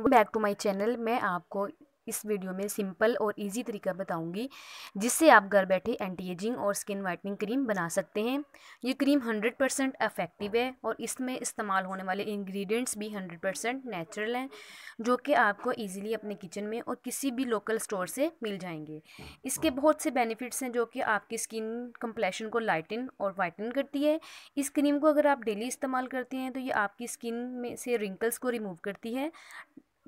Back to my channel मैं आपको इस वीडियो में सिंपल और इजी तरीका बताऊंगी जिससे आप घर बैठे एंटी एजिंग और स्किन वाइटनिंग क्रीम बना सकते हैं ये क्रीम 100 परसेंट इफेक्टिव है और इसमें इस्तेमाल होने वाले इंग्रेडिएंट्स भी 100 परसेंट नेचुरल हैं जो कि आपको इजीली अपने किचन में और किसी भी लोकल स्टोर से मिल जाएंगे इसके हाँ। बहुत से बेनिफिट्स हैं जो कि आपकी स्किन कंप्लेशन को लाइटन और वाइटन करती है इस क्रीम को अगर आप डेली इस्तेमाल करते हैं तो ये आपकी स्किन में से रिंकल्स को रिमूव करती है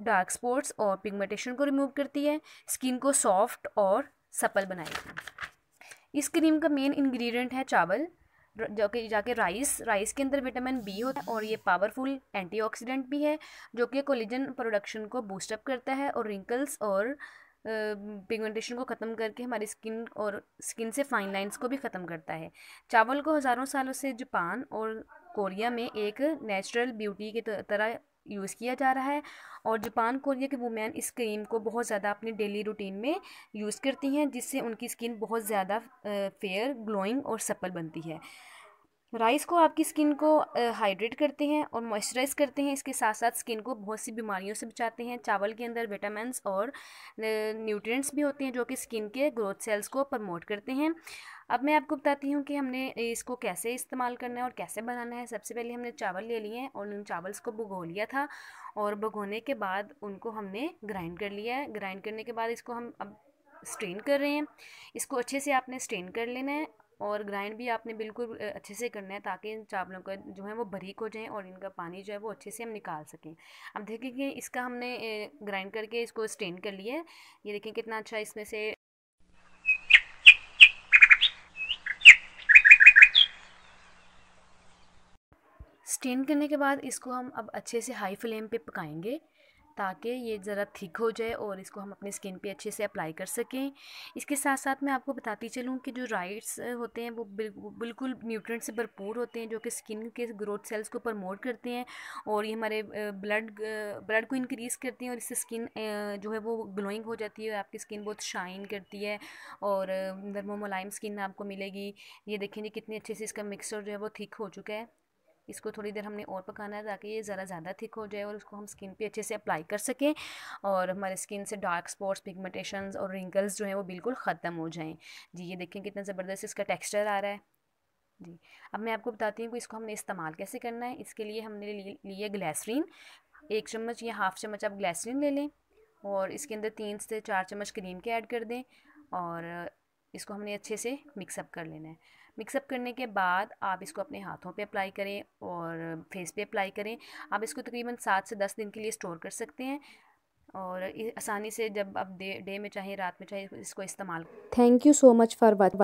डार्क स्पॉट्स और पिगमेंटेशन को रिमूव करती है स्किन को सॉफ्ट और सपल बनाएगी इस क्रीम का मेन इंग्रेडिएंट है चावल जो कि जाके राइस राइस के अंदर विटामिन बी होता है और ये पावरफुल एंटीऑक्सीडेंट भी है जो कि कोलेजन प्रोडक्शन को बूस्टअप करता है और रिंकल्स और पिगमेंटेशन को ख़त्म करके हमारी स्किन और स्किन से फाइन लाइंस को भी ख़त्म करता है चावल को हज़ारों सालों से जापान और कोरिया में एक नेचुरल ब्यूटी की तरह यूज़ किया जा रहा है और जापान कोरिया के वुमेन इस क्रीम को बहुत ज़्यादा अपनी डेली रूटीन में यूज़ करती हैं जिससे उनकी स्किन बहुत ज़्यादा फेयर ग्लोइंग और सप्पल बनती है राइस को आपकी स्किन को हाइड्रेट करते हैं और मॉइस्चराइज़ करते हैं इसके साथ साथ स्किन को बहुत सी बीमारियों से बचाते हैं चावल के अंदर विटामिन और न्यूट्रिएंट्स भी होते हैं जो कि स्किन के ग्रोथ सेल्स को प्रमोट करते हैं अब मैं आपको बताती हूँ कि हमने इसको कैसे इस्तेमाल करना है और कैसे बनाना है सबसे पहले हमने चावल ले लिए हैं और उन चावल्स को भुगो लिया था और भुगोने के बाद उनको हमने ग्राइंड कर लिया है ग्राइंड करने के बाद इसको हम अब स्ट्रेन कर रहे हैं इसको अच्छे से आपने स्ट्रेन कर लेना है और ग्राइंड भी आपने बिल्कुल अच्छे से करना है ताकि इन चावलों का जो है वो बरीक हो जाए और इनका पानी जो है वो अच्छे से हम निकाल सकें अब देखें कि इसका हमने ग्राइंड करके इसको स्टेन कर लिया है ये देखें कितना अच्छा इसमें से स्टेन करने के बाद इसको हम अब अच्छे से हाई फ्लेम पे पकाएंगे ताकि ये ज़रा थिक हो जाए और इसको हम अपनी स्किन पे अच्छे से अप्लाई कर सकें इसके साथ साथ मैं आपको बताती चलूँ कि जो राइट्स होते हैं वो बिल्कुल न्यूट्रेंट से भरपूर होते हैं जो कि स्किन के ग्रोथ सेल्स को प्रमोट करते हैं और ये हमारे ब्लड ब्लड को इंक्रीज़ करते हैं और इससे स्किन जो है वो ग्लोइंग हो जाती है आपकी स्किन बहुत शाइन करती है और नरमो मुलायम स्किन आपको मिलेगी ये देखेंगे कितने अच्छे से इसका मिक्सचर जो है वो थिक हो चुका है इसको थोड़ी देर हमने और पकाना है ताकि ये ज़रा ज़्यादा थिक हो जाए और उसको हम स्किन पे अच्छे से अप्लाई कर सकें और हमारे स्किन से डार्क स्पॉट्स पिगमेंटेशंस और रिंकल्स जो हैं वो बिल्कुल ख़त्म हो जाएँ जी ये देखें कितना ज़बरदस्त इसका टेक्स्चर आ रहा है जी अब मैं आपको बताती हूँ कि इसको हमने इस्तेमाल कैसे करना है इसके लिए हमने लिए ग्लैसरीन एक चम्मच या हाफ़ चम्मच आप ग्लैसरीन ले लें और इसके अंदर तीन से चार चम्मच क्रीम के ऐड कर दें और इसको हमने अच्छे से मिक्सअप कर लेना है मिक्सअप करने के बाद आप इसको अपने हाथों पे अप्लाई करें और फेस पे अप्लाई करें आप इसको तकरीबन सात से दस दिन के लिए स्टोर कर सकते हैं और आसानी से जब आप डे में चाहें रात में चाहें इसको इस्तेमाल thank you so much for